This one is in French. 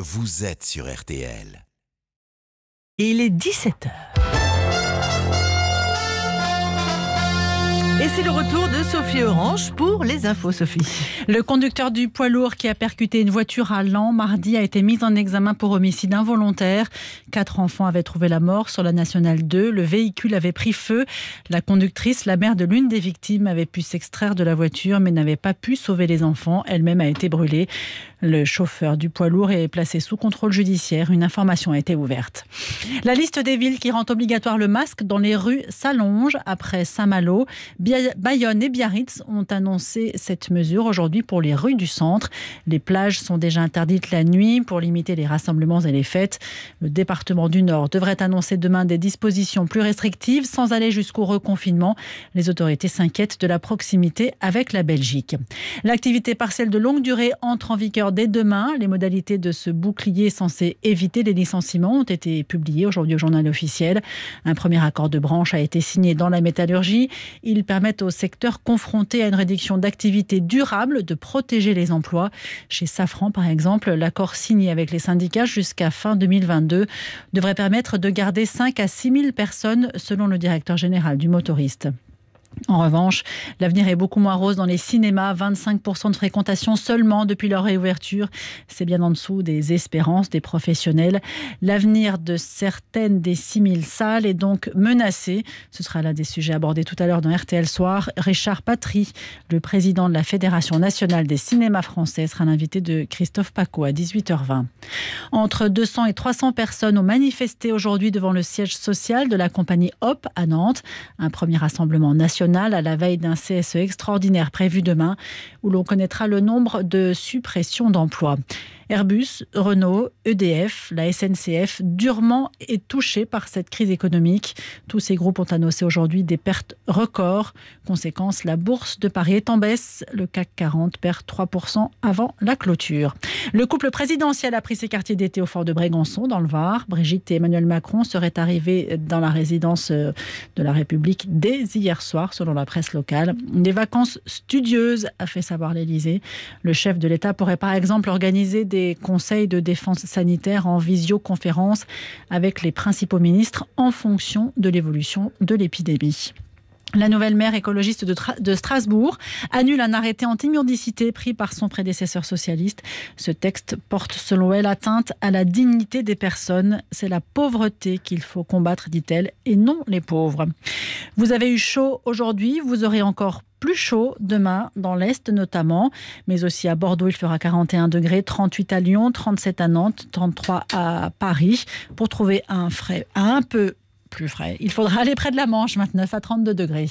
Vous êtes sur RTL. Il est 17h. c'est le retour de Sophie Orange pour les infos, Sophie. Le conducteur du poids lourd qui a percuté une voiture à Lan mardi a été mis en examen pour homicide involontaire. Quatre enfants avaient trouvé la mort sur la Nationale 2. Le véhicule avait pris feu. La conductrice, la mère de l'une des victimes, avait pu s'extraire de la voiture mais n'avait pas pu sauver les enfants. Elle-même a été brûlée. Le chauffeur du poids lourd est placé sous contrôle judiciaire. Une information a été ouverte. La liste des villes qui rend obligatoire le masque dans les rues s'allonge après Saint-Malo. Bayonne et Biarritz ont annoncé cette mesure aujourd'hui pour les rues du centre. Les plages sont déjà interdites la nuit pour limiter les rassemblements et les fêtes. Le département du Nord devrait annoncer demain des dispositions plus restrictives sans aller jusqu'au reconfinement. Les autorités s'inquiètent de la proximité avec la Belgique. L'activité partielle de longue durée entre en vigueur dès demain. Les modalités de ce bouclier censé éviter les licenciements ont été publiées aujourd'hui au journal officiel. Un premier accord de branche a été signé dans la métallurgie. Il permet au secteur confronté à une réduction d'activité durable de protéger les emplois. Chez Safran, par exemple, l'accord signé avec les syndicats jusqu'à fin 2022 devrait permettre de garder 5 à 6 000 personnes, selon le directeur général du motoriste. En revanche, l'avenir est beaucoup moins rose dans les cinémas, 25% de fréquentation seulement depuis leur réouverture. C'est bien en dessous des espérances des professionnels. L'avenir de certaines des 6000 salles est donc menacé. Ce sera l'un des sujets abordés tout à l'heure dans RTL Soir. Richard Patry, le président de la Fédération nationale des cinémas français, sera l'invité de Christophe Paco à 18h20. Entre 200 et 300 personnes ont manifesté aujourd'hui devant le siège social de la compagnie Hop à Nantes, un premier rassemblement national à la veille d'un CSE extraordinaire prévu demain, où l'on connaîtra le nombre de suppressions d'emplois. Airbus, Renault, EDF, la SNCF, durement est touchée par cette crise économique. Tous ces groupes ont annoncé aujourd'hui des pertes records. Conséquence, la bourse de Paris est en baisse. Le CAC 40 perd 3% avant la clôture. Le couple présidentiel a pris ses quartiers d'été au fort de Brégançon, dans le Var. Brigitte et Emmanuel Macron seraient arrivés dans la résidence euh, de la République dès hier soir selon la presse locale. Des vacances studieuses, a fait savoir l'Elysée. Le chef de l'État pourrait par exemple organiser des conseils de défense sanitaire en visioconférence avec les principaux ministres en fonction de l'évolution de l'épidémie. La nouvelle maire écologiste de, Strasbourg annule un arrêté anti-mendicité pris par son prédécesseur socialiste. Ce texte porte, selon elle, atteinte à la dignité des personnes. C'est la pauvreté qu'il faut combattre, dit-elle, et non les pauvres. Vous avez eu chaud aujourd'hui, vous aurez encore plus chaud demain, dans l'Est notamment, mais aussi à Bordeaux, il fera 41 degrés, 38 à Lyon, 37 à Nantes, 33 à Paris, pour trouver un frais un peu plus frais. Il faudra aller près de la Manche, 29 à 32 degrés.